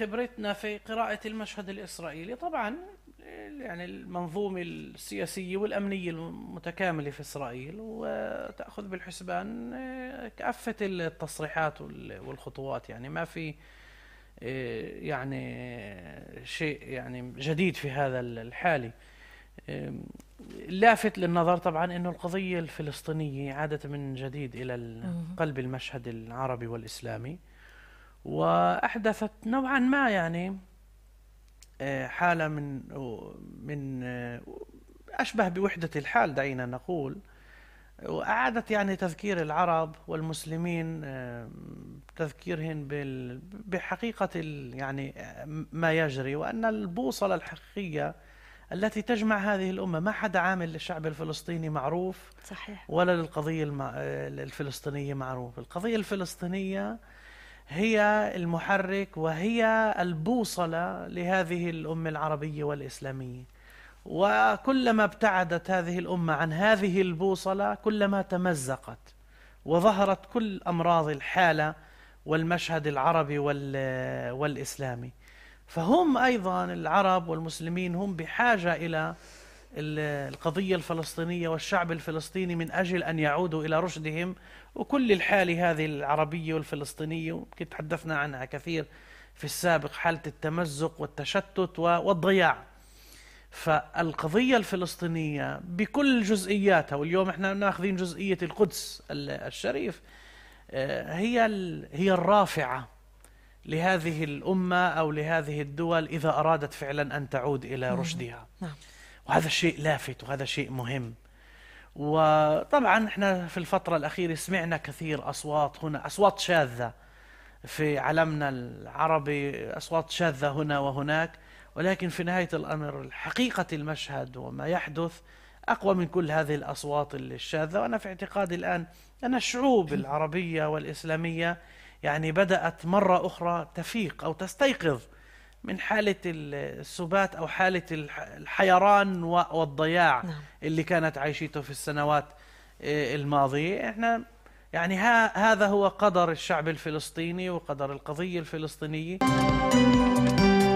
خبرتنا في قراءة المشهد الإسرائيلي طبعا يعني المنظومة السياسية والأمنية المتكاملة في إسرائيل وتأخذ بالحسبان كافة التصريحات والخطوات يعني ما في يعني شيء يعني جديد في هذا الحالي لافت للنظر طبعا انه القضيه الفلسطينيه عادت من جديد الى قلب المشهد العربي والاسلامي واحدثت نوعا ما يعني آه، حاله من من آه، اشبه بوحده الحال دعينا نقول واعادت يعني تذكير العرب والمسلمين آه، تذكيرهم بحقيقه يعني ما يجري وان البوصله الحقيقيه التي تجمع هذه الأمة ما حدا عامل للشعب الفلسطيني معروف صحيح ولا للقضية الفلسطينية معروف القضية الفلسطينية هي المحرك وهي البوصله لهذه الامه العربيه والاسلاميه وكلما ابتعدت هذه الامه عن هذه البوصله كلما تمزقت وظهرت كل امراض الحاله والمشهد العربي والاسلامي فهم ايضا العرب والمسلمين هم بحاجه الى القضية الفلسطينية والشعب الفلسطيني من أجل أن يعودوا إلى رشدهم وكل الحالة هذه العربية والفلسطينية وكي تحدثنا عنها كثير في السابق حالة التمزق والتشتت والضياع فالقضية الفلسطينية بكل جزئياتها واليوم احنا ناخذين جزئية القدس الشريف آه، هي هي الرافعة لهذه الأمة أو لهذه الدول إذا أرادت فعلا أن تعود إلى نعم. رشدها نعم. وهذا شيء لافت وهذا شيء مهم وطبعا احنا في الفترة الأخيرة سمعنا كثير أصوات هنا أصوات شاذة في عالمنا العربي أصوات شاذة هنا وهناك ولكن في نهاية الأمر حقيقة المشهد وما يحدث أقوى من كل هذه الأصوات الشاذة وأنا في اعتقادي الآن أن الشعوب العربية والإسلامية يعني بدأت مرة أخرى تفيق أو تستيقظ من حالة السبات أو حالة الحيران والضياع نعم. اللي كانت عايشته في السنوات آه، الماضية احنا يعني ها هذا هو قدر الشعب الفلسطيني وقدر القضية الفلسطينية